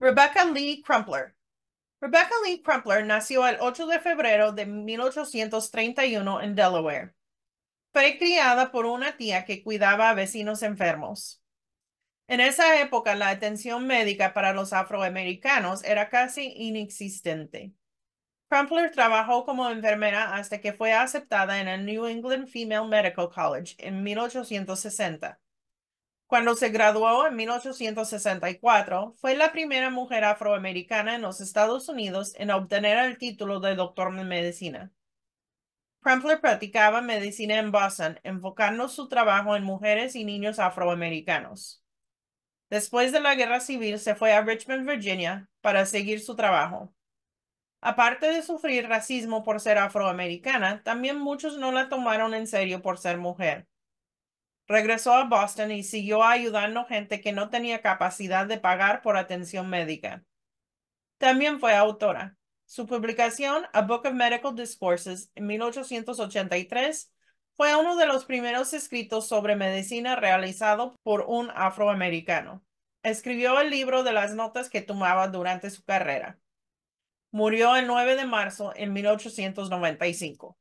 Rebecca Lee Crumpler. Rebecca Lee Crumpler nació el 8 de febrero de 1831 en Delaware. Fue criada por una tía que cuidaba a vecinos enfermos. En esa época, la atención médica para los afroamericanos era casi inexistente. Crumpler trabajó como enfermera hasta que fue aceptada en el New England Female Medical College en 1860. Cuando se graduó en 1864, fue la primera mujer afroamericana en los Estados Unidos en obtener el título de doctor en medicina. Crumpler practicaba medicina en Boston, enfocando su trabajo en mujeres y niños afroamericanos. Después de la Guerra Civil, se fue a Richmond, Virginia, para seguir su trabajo. Aparte de sufrir racismo por ser afroamericana, también muchos no la tomaron en serio por ser mujer Regresó a Boston y siguió ayudando gente que no tenía capacidad de pagar por atención médica. También fue autora. Su publicación, A Book of Medical Discourses, en 1883, fue uno de los primeros escritos sobre medicina realizado por un afroamericano. Escribió el libro de las notas que tomaba durante su carrera. Murió el 9 de marzo en 1895.